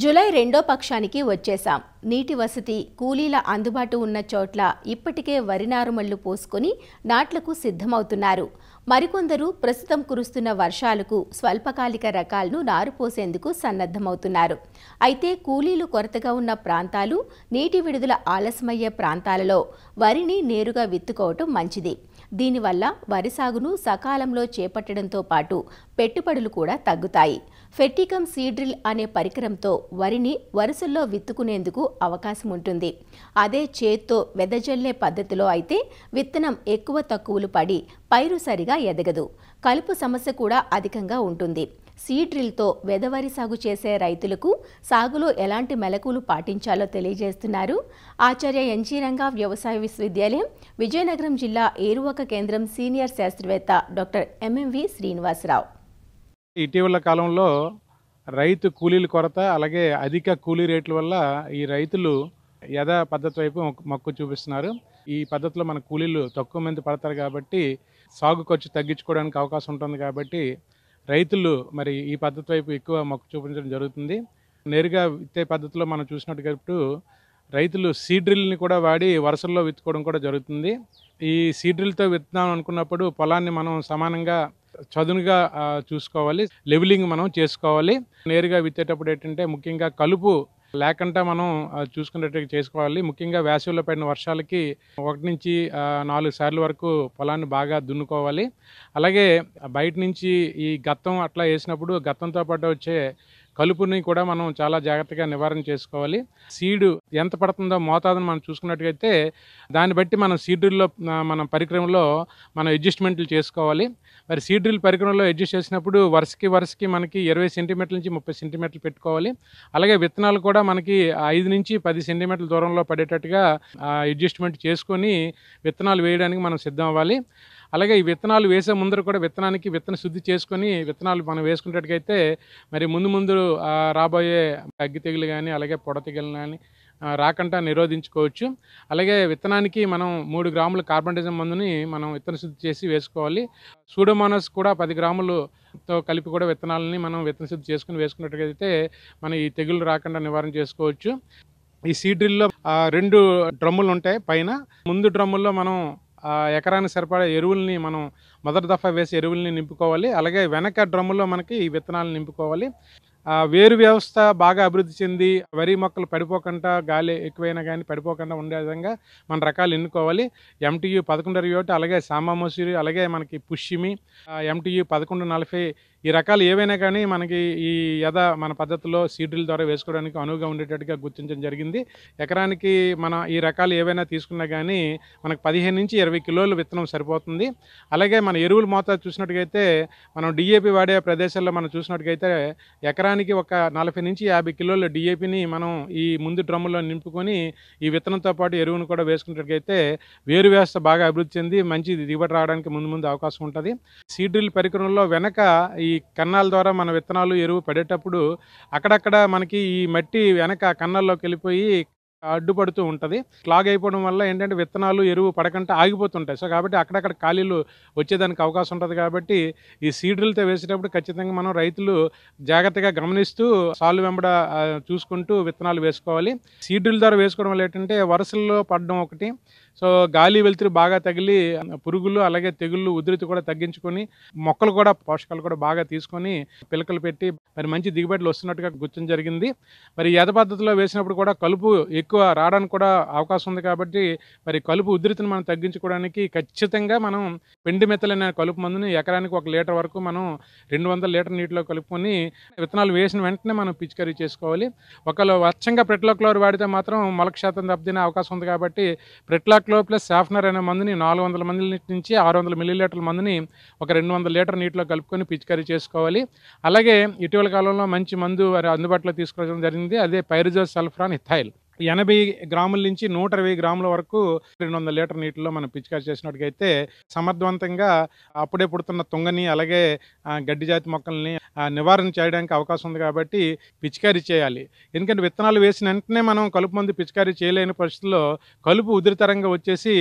July రెండో పక్షానికి వచ్చేశాం నీటి వసతి కూలీల అందుబాటు ఉన్న చోట్ల ఇప్పటికే వరి నారుమళ్లు పోసుకొని నాట్లకు సిద్ధమవుతున్నారు మరికొందరు ప్రస్తుతం కురుస్తున్న వర్షాలకు స్వల్పకాలిక రకాలను నారుపోసేందుకు సన్నద్ధమవుతున్నారు అయితే కూలీలు కొరతగా ఉన్న ప్రాంతాలు నీటి విడుదల ఆలస్యమయ్యే ప్రాంతాలలో వరిని నేరుగా విత్తుకోవటం మంచిది దీనివల్ల వరి సాగును సకాలంలో చేపట్టడంతో పాటు పెట్టుబడులు కూడా తగ్గుతాయి ఫెట్టికమ్ సీడ్రిల్ అనే పరికరంతో వరిని వరుసల్లో విత్తుకునేందుకు అవకాశం ఉంటుంది అదే చేత్తో వెదజల్లే పద్ధతిలో అయితే విత్తనం ఎక్కువ తక్కువలు పడి పైరు సరిగా ఎదగదు కలుపు సమస్య కూడా అధికంగా ఉంటుంది సీడ్రిల్తో వెదవరి సాగు చేసే రైతులకు సాగులో ఎలాంటి మెలకులు పాటించాలో తెలియజేస్తున్నారు ఆచార్య ఎన్జీ రంగా వ్యవసాయ విశ్వవిద్యాలయం విజయనగరం జిల్లా ఏరువక కేంద్రం సీనియర్ శాస్త్రవేత్త డాక్టర్ ఎంఎంవి శ్రీనివాసరావు ఇటీవల కాలంలో రైతు కూలీల కొరత అలాగే అధిక కూలీ రేట్ల వల్ల ఈ రైతులు యథా పద్ధతి వైపు మొక్కు చూపిస్తున్నారు ఈ పద్ధతిలో మన కూలీలు తక్కువ మంది పడతారు కాబట్టి సాగు ఖర్చు తగ్గించుకోవడానికి అవకాశం ఉంటుంది కాబట్టి రైతులు మరి ఈ పద్ధతి వైపు ఎక్కువ మొక్క చూపించడం జరుగుతుంది నేరుగా విత్తే పద్ధతిలో మనం చూసినట్టు రైతులు సీడ్ డ్రిల్ని కూడా వాడి వరుసల్లో విత్తుకోవడం కూడా జరుగుతుంది ఈ సీడ్ డ్రిల్తో విత్తనాం అనుకున్నప్పుడు పొలాన్ని మనం సమానంగా చదునుగా చూసుకోవాలి లెవెలింగ్ మనం చేసుకోవాలి నేరుగా విత్తేటప్పుడు ఏంటంటే ముఖ్యంగా కలుపు లేకుంటే మనం చూసుకునేట్టు చేసుకోవాలి ముఖ్యంగా వేసవిలో పడిన వర్షాలకి ఒకటి నుంచి నాలుగు సార్లు వరకు పొలాన్ని బాగా దున్నుకోవాలి అలాగే బయట నుంచి ఈ గత్తం అట్లా వేసినప్పుడు గత్తంతో పాటు వచ్చే కలుపుని కూడా మనం చాలా జాగ్రత్తగా నివారణ చేసుకోవాలి సీడు ఎంత పడుతుందో మోతాదును మనం చూసుకున్నట్టుగైతే దాన్ని బట్టి మనం సీడ్రిల్లో మనం పరికరంలో మనం అడ్జస్ట్మెంట్లు చేసుకోవాలి మరి సీడ్రిల్ పరికరంలో అడ్జస్ట్ చేసినప్పుడు వరుసకి వరుసకి మనకి ఇరవై సెంటీమీటర్ల నుంచి ముప్పై సెంటీమీటర్లు పెట్టుకోవాలి అలాగే విత్తనాలు కూడా మనకి ఐదు నుంచి పది సెంటీమీటర్ల దూరంలో పడేటట్టుగా అడ్జస్ట్మెంట్ చేసుకొని విత్తనాలు వేయడానికి మనం సిద్ధం అవ్వాలి అలాగే ఈ విత్తనాలు వేసే ముందర కూడా విత్తనానికి విత్తన శుద్ధి చేసుకొని విత్తనాలు మనం వేసుకునేటట్టుకైతే మరి ముందు ముందు రాబోయే అగ్గి తెగులు కానీ అలాగే పొడ తెగులు కానీ రాకుండా నిరోధించుకోవచ్చు అలాగే విత్తనానికి మనం మూడు గ్రాముల కార్బన్డిజం మందుని మనం విత్తన శుద్ధి చేసి వేసుకోవాలి సూడోమోనస్ కూడా పది గ్రాములతో కలిపి కూడా విత్తనాలని మనం విత్తన శుద్ధి చేసుకుని వేసుకున్నట్టుగైతే మనం ఈ తెగులు రాకుండా నివారణ చేసుకోవచ్చు ఈ సీడ్రిల్లో రెండు డ్రమ్ములు ఉంటాయి పైన ముందు డ్రమ్ముల్లో మనం ఎకరానికి సరిపడే ఎరువుల్ని మనం మొదటి దఫా వేసి ఎరువుల్ని నింపుకోవాలి అలాగే వెనక డ్రమ్ములో మనకి ఈ విత్తనాలు నింపుకోవాలి వేరు వ్యవస్థ బాగా అభివృద్ధి చెంది వరి మొక్కలు పడిపోకుండా గాలి ఎక్కువైనా కానీ పడిపోకుండా ఉండే విధంగా మన రకాలు ఎన్నుకోవాలి ఎంటీయూ పదకొండు ఇరవై ఒకటి అలాగే సామామోసూరి అలాగే మనకి పుష్యమి ఎంటీయూ పదకొండు నలభై ఈ రకాలు ఏవైనా కానీ మనకి ఈ యథ మన పద్ధతిలో సీడ్రిల్ ద్వారా వేసుకోవడానికి అనువుగా ఉండేటట్టుగా గుర్తించడం జరిగింది ఎకరానికి మన ఈ రకాలు ఏవైనా తీసుకున్నా కానీ మనకు పదిహేను నుంచి ఇరవై కిలోలు విత్తనం సరిపోతుంది అలాగే మన ఎరువులు మోతాదు చూసినట్టుగైతే మనం డిఏపి వాడే ప్రదేశాల్లో మనం చూసినట్టుగైతే ఎకరానికి ఒక నలభై నుంచి యాభై కిలోల డిఏపిని మనం ఈ ముందు డ్రమ్ములో నింపుకొని ఈ విత్తనంతో పాటు ఎరువును కూడా వేసుకున్నట్టుగైతే వేరు వ్యవస్థ బాగా అభివృద్ధి చెంది మంచి దిగుబడి రావడానికి ముందు ముందు అవకాశం ఉంటుంది సీడ్రిల్ పరికరంలో వెనక ఈ ఈ కన్నాల ద్వారా మన విత్తనాలు ఎరువు పడేటప్పుడు అక్కడక్కడ మనకి ఈ మట్టి వెనక కన్నాల్లోకి వెళ్ళిపోయి అడ్డుపడుతూ ఉంటుంది క్లాగ్ అయిపోవడం వల్ల ఏంటంటే విత్తనాలు ఎరువు పడకుండా ఆగిపోతుంటాయి సో కాబట్టి అక్కడక్కడ ఖాళీలు వచ్చేదానికి అవకాశం ఉంటుంది కాబట్టి ఈ సీడ్రిల్తో వేసేటప్పుడు ఖచ్చితంగా మనం రైతులు జాగ్రత్తగా గమనిస్తూ సాలు వెంబడ చూసుకుంటూ విత్తనాలు వేసుకోవాలి సీడ్రిల్ ద్వారా వేసుకోవడం వల్ల ఏంటంటే వరుసల్లో పడడం ఒకటి సో గాలి వెలుతురు బాగా తగిలి పురుగులు అలాగే తెగుళ్ళు ఉధృతి కూడా తగ్గించుకొని మొక్కలు కూడా పోషకాలు కూడా బాగా తీసుకొని పిలకలు పెట్టి మరి మంచి దిగుబడులు వస్తున్నట్టుగా గుర్తించడం జరిగింది మరి యథ పద్ధతిలో వేసినప్పుడు కూడా కలుపు ఎక్కువ రావడానికి కూడా అవకాశం ఉంది కాబట్టి మరి కలుపు ఉధృతిని మనం తగ్గించుకోవడానికి ఖచ్చితంగా మనం పెండి మెత్తలైన కలుపు మందుని ఎకరానికి ఒక లీటర్ వరకు మనం రెండు వందల లీటర్ నీటిలో కలుపుకొని విత్తనాలు వేసిన వెంటనే మనం పిచికరీ చేసుకోవాలి ఒకళ్ళు వచ్చంగా ప్రెట్లాక్లో వాడితే మాత్రం మొలక శాతం తప్పదిన అవకాశం ఉంది కాబట్టి ప్రెట్లాక్ మెక్లో ప్లస్ సాఫ్నర్ అనే మందుని నాలుగు వందల మంది నుంచి ఆరు వందల మిల్లీలీటర్ల మందుని ఒక రెండు వందల లీటర్ నీటిలో కలుపుకొని పిచికరీ చేసుకోవాలి అలాగే ఇటీవల కాలంలో మంచి మందు అందుబాటులో తీసుకురావడం జరిగింది అదే పైరిజో సల్ఫ్రాన్ ఇథైల్ ఎనభై గ్రాముల నుంచి నూట ఇరవై గ్రాముల వరకు రెండు వందల లీటర్ నీటిలో మనం పిచికారి చేసినట్టుగైతే సమర్థవంతంగా అప్పుడే పుడుతున్న తుంగని అలాగే గడ్డి జాతి మొక్కల్ని నివారణ చేయడానికి అవకాశం ఉంది కాబట్టి పిచికారీ చేయాలి ఎందుకంటే విత్తనాలు వేసిన వెంటనే మనం కలుపు మందు పిచికారీ చేయలేని పరిస్థితుల్లో కలుపు ఉధృతరంగా వచ్చేసి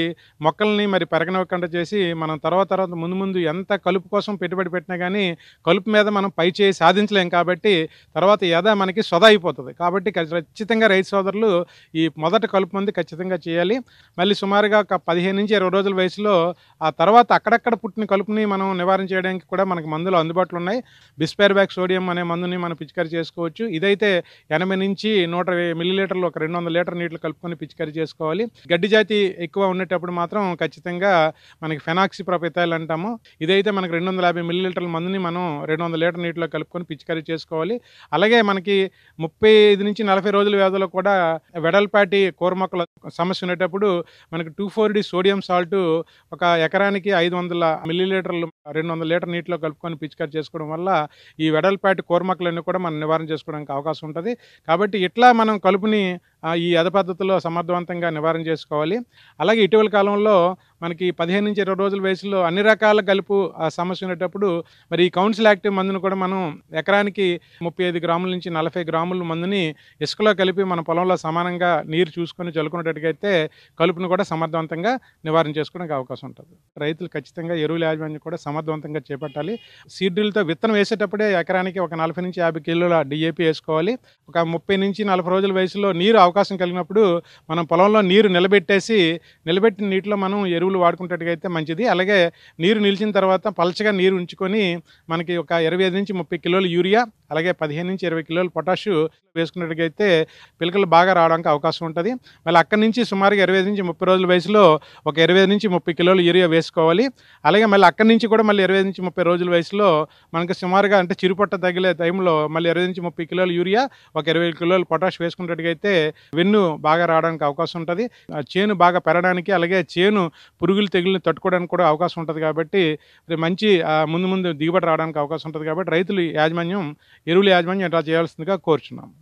మొక్కల్ని మరి పెరగనివ్వకుండా చేసి మనం తర్వాత తర్వాత ముందు ముందు ఎంత కలుపు కోసం పెట్టుబడి పెట్టినా కానీ కలుపు మీద మనం పై చేయి సాధించలేం కాబట్టి తర్వాత యథ మనకి సొదా అయిపోతుంది కాబట్టి ఖచ్చితంగా రైతు సోదరులు ఈ మొదటి కలుపు మంది ఖచ్చితంగా చేయాలి మళ్ళీ సుమారుగా ఒక పదిహేను నుంచి ఇరవై రోజుల వయసులో ఆ తర్వాత అక్కడక్కడ పుట్టిన కలుపుని మనం నివారణ చేయడానికి కూడా మనకు మందులు అందుబాటులో ఉన్నాయి బిస్పైర్ బ్యాక్ సోడియం అనే మందుని మనం పిచికారీ చేసుకోవచ్చు ఇదైతే ఎనభై నుంచి నూట మిల్లీలీటర్లు ఒక రెండు వందల లీటర్ నీటిలో కలుపుకొని పిచికారీ చేసుకోవాలి గడ్డి జాతి ఎక్కువ ఉండేటప్పుడు మాత్రం ఖచ్చితంగా మనకి ఫెనాక్సి ప్రపితాయిల్ అంటాము ఇదైతే మనకి రెండు వందల యాభై మిల్లీలీటర్ల మందుని మనం రెండు వందల లీటర్ నీటిలో కలుపుకొని పిచికారీ చేసుకోవాలి అలాగే మనకి ముప్పై ఐదు నుంచి నలభై రోజుల వ్యాధిలో కూడా వెడల్పాటి కూరమొక్కల సమస్య ఉండేటప్పుడు మనకి two four D sodium salt ఒక ఎకరానికి ఐదు వందల మిల్లీలీటర్లు రెండు వందల లీటర్ నీటిలో కలుపుకొని పిచికారి చేసుకోవడం వల్ల ఈ వెడల్పాటి కూరమొక్కలన్నీ కూడా మనం నివారణ చేసుకోవడానికి అవకాశం ఉంటుంది కాబట్టి ఇట్లా మనం కలుపుని ఈ అద పద్ధతిలో సమర్థవంతంగా నివారణ చేసుకోవాలి అలాగే ఇటీవల కాలంలో మనకి పదిహేను నుంచి ఇరవై రోజుల వయసులో అన్ని రకాల కలుపు సమస్య ఉండేటప్పుడు మరి ఈ కౌన్సిల్ యాక్టివ్ మందును కూడా మనం ఎకరానికి ముప్పై ఐదు గ్రాముల నుంచి నలభై గ్రాముల మందుని ఇసుకలో కలిపి మన పొలంలో సమానంగా నీరు చూసుకొని చల్లుకునేటట్టుగైతే కలుపును కూడా సమర్థవంతంగా నివారణ చేసుకోవడానికి అవకాశం ఉంటుంది రైతులు ఖచ్చితంగా ఎరువుల యాజమాన్యం కూడా సమర్థవంతంగా చేపట్టాలి సీడ్రిల్తో విత్తనం వేసేటప్పుడే ఎకరానికి ఒక నలభై నుంచి యాభై కిలోల డిఏపి వేసుకోవాలి ఒక ముప్పై నుంచి నలభై రోజుల వయసులో నీరు అవకాశం కలిగినప్పుడు మనం పొలంలో నీరు నిలబెట్టేసి నిలబెట్టిన నీటిలో మనం ఎరువులు వాడుకునేట్టుగైతే మంచిది అలాగే నీరు నిలిచిన తర్వాత పలచగా నీరు ఉంచుకొని మనకి ఒక ఇరవై ఐదు నుంచి ముప్పై కిలోలు యూరియా అలాగే పదిహేను నుంచి ఇరవై కిలోలు పొటాషు వేసుకున్నట్టుగైతే పిలకలు బాగా రావడానికి అవకాశం ఉంటుంది మళ్ళీ అక్కడి నుంచి సుమారుగా ఇరవై నుంచి ముప్పై రోజుల వయసులో ఒక ఇరవై నుంచి ముప్పై కిలోలు యూరియా వేసుకోవాలి అలాగే మళ్ళీ అక్కడి నుంచి కూడా మళ్ళీ ఇరవై నుంచి ముప్పై రోజుల వయసులో మనకు సుమారుగా అంటే చిరుపట్ట తగిలే టైంలో మళ్ళీ ఇరవై నుంచి ముప్పై కిలోలు యూరియా ఒక ఇరవై కిలోలు పొటాష్ వేసుకున్నట్టుగైతే వెన్ను బాగా రావడానికి అవకాశం ఉంటుంది చేను బాగా పెరగడానికి అలాగే చేను పురుగులు తెగులను తట్టుకోవడానికి కూడా అవకాశం ఉంటుంది కాబట్టి మంచి ముందు ముందు దిగుబడి రావడానికి అవకాశం ఉంటుంది కాబట్టి రైతులు యాజమాన్యం ఎరువుల యాజమాన్యం ఎలా చేయాల్సిందిగా కోరుచున్నాము